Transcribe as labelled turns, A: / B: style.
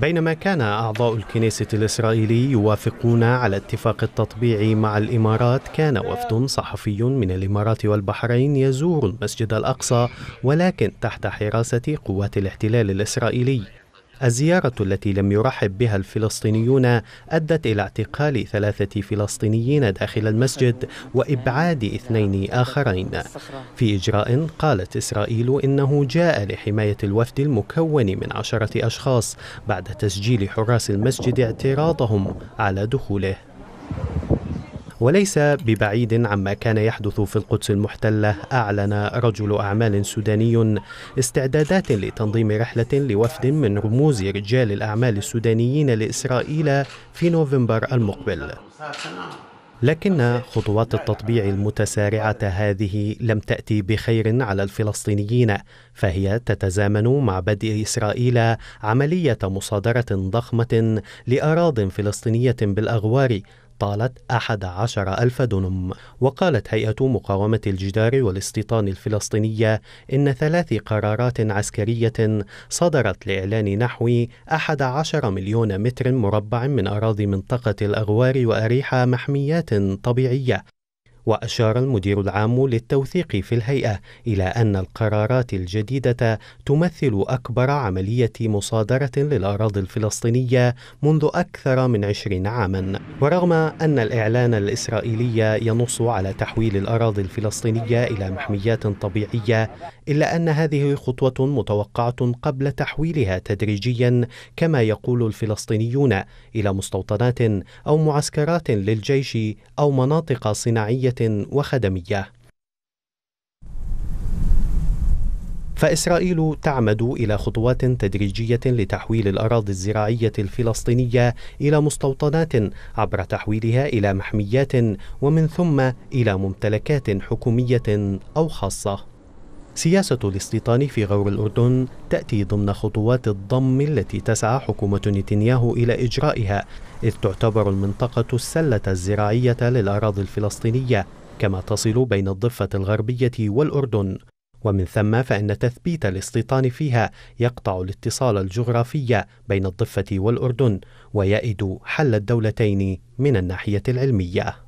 A: بينما كان أعضاء الكنيسة الإسرائيلي يوافقون على اتفاق التطبيع مع الإمارات كان وفد صحفي من الإمارات والبحرين يزور المسجد الأقصى ولكن تحت حراسة قوات الاحتلال الإسرائيلي الزيارة التي لم يرحب بها الفلسطينيون أدت إلى اعتقال ثلاثة فلسطينيين داخل المسجد وإبعاد اثنين آخرين في إجراء قالت إسرائيل إنه جاء لحماية الوفد المكون من عشرة أشخاص بعد تسجيل حراس المسجد اعتراضهم على دخوله وليس ببعيد عما كان يحدث في القدس المحتلة أعلن رجل أعمال سوداني استعدادات لتنظيم رحلة لوفد من رموز رجال الأعمال السودانيين لإسرائيل في نوفمبر المقبل لكن خطوات التطبيع المتسارعه هذه لم تاتي بخير على الفلسطينيين فهي تتزامن مع بدء اسرائيل عمليه مصادره ضخمه لاراض فلسطينيه بالاغوار طالت أحد عشر ألف دونم وقالت هيئة مقاومة الجدار والاستيطان الفلسطينية إن ثلاث قرارات عسكرية صدرت لإعلان نحو أحد عشر مليون متر مربع من أراضي منطقة الأغوار وأريحة محميات طبيعية وأشار المدير العام للتوثيق في الهيئة إلى أن القرارات الجديدة تمثل أكبر عملية مصادرة للأراضي الفلسطينية منذ أكثر من عشرين عاما ورغم أن الإعلان الإسرائيلي ينص على تحويل الأراضي الفلسطينية إلى محميات طبيعية إلا أن هذه خطوة متوقعة قبل تحويلها تدريجيا كما يقول الفلسطينيون إلى مستوطنات أو معسكرات للجيش أو مناطق صناعية وخدمية. فإسرائيل تعمد إلى خطوات تدريجية لتحويل الأراضي الزراعية الفلسطينية إلى مستوطنات عبر تحويلها إلى محميات ومن ثم إلى ممتلكات حكومية أو خاصة. سياسة الاستيطان في غور الأردن تأتي ضمن خطوات الضم التي تسعى حكومة نتنياهو إلى إجرائها إذ تعتبر المنطقة السلة الزراعية للأراضي الفلسطينية كما تصل بين الضفة الغربية والأردن ومن ثم فإن تثبيت الاستيطان فيها يقطع الاتصال الجغرافي بين الضفة والأردن ويئد حل الدولتين من الناحية العلمية